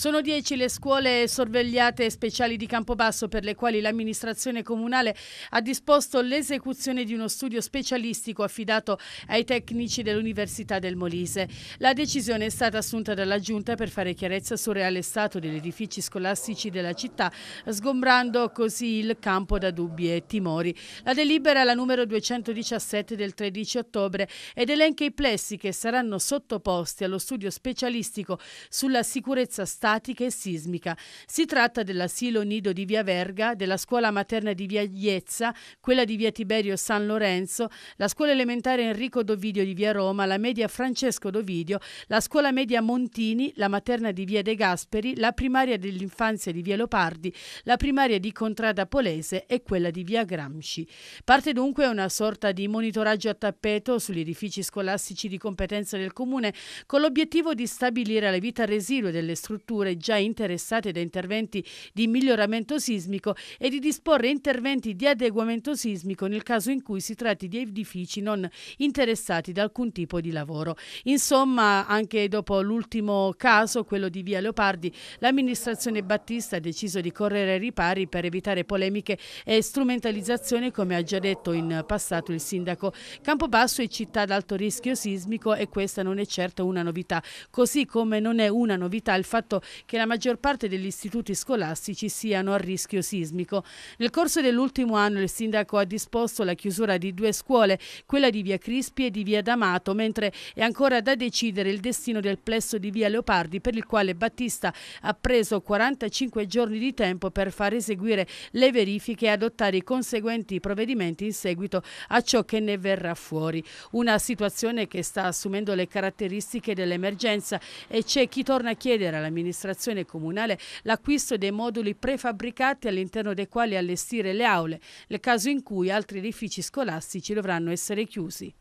Sono 10 le scuole sorvegliate speciali di Campobasso per le quali l'amministrazione comunale ha disposto l'esecuzione di uno studio specialistico affidato ai tecnici dell'Università del Molise. La decisione è stata assunta dalla Giunta per fare chiarezza sul reale stato degli edifici scolastici della città, sgombrando così il campo da dubbi e timori. La delibera è la numero 217 del 13 ottobre ed elenca i plessi che saranno sottoposti allo studio specialistico sulla sicurezza statale statica e sismica. Si tratta dell'asilo nido di Via Verga, della scuola materna di Via Iezza, quella di Via Tiberio San Lorenzo, la scuola elementare Enrico Dovidio di Via Roma, la media Francesco Dovidio, la scuola media Montini, la materna di Via De Gasperi, la primaria dell'infanzia di Via Lopardi, la primaria di Contrada Polese e quella di Via Gramsci. Parte dunque una sorta di monitoraggio a tappeto sugli edifici scolastici di competenza del Comune con l'obiettivo di stabilire la vita residua delle strutture strutture già interessate da interventi di miglioramento sismico e di disporre interventi di adeguamento sismico nel caso in cui si tratti di edifici non interessati da alcun tipo di lavoro. Insomma, anche dopo l'ultimo caso, quello di Via Leopardi, l'amministrazione Battista ha deciso di correre ai ripari per evitare polemiche e strumentalizzazione, come ha già detto in passato il sindaco. Campobasso è città ad alto rischio sismico e questa non è certo una novità, così come non è una novità il fatto che la maggior parte degli istituti scolastici siano a rischio sismico. Nel corso dell'ultimo anno il sindaco ha disposto la chiusura di due scuole, quella di via Crispi e di via D'Amato, mentre è ancora da decidere il destino del plesso di via Leopardi per il quale Battista ha preso 45 giorni di tempo per far eseguire le verifiche e adottare i conseguenti provvedimenti in seguito a ciò che ne verrà fuori. Una situazione che sta assumendo le caratteristiche dell'emergenza e c'è chi torna a chiedere alla Ministra amministrazione comunale l'acquisto dei moduli prefabbricati all'interno dei quali allestire le aule, nel caso in cui altri edifici scolastici dovranno essere chiusi.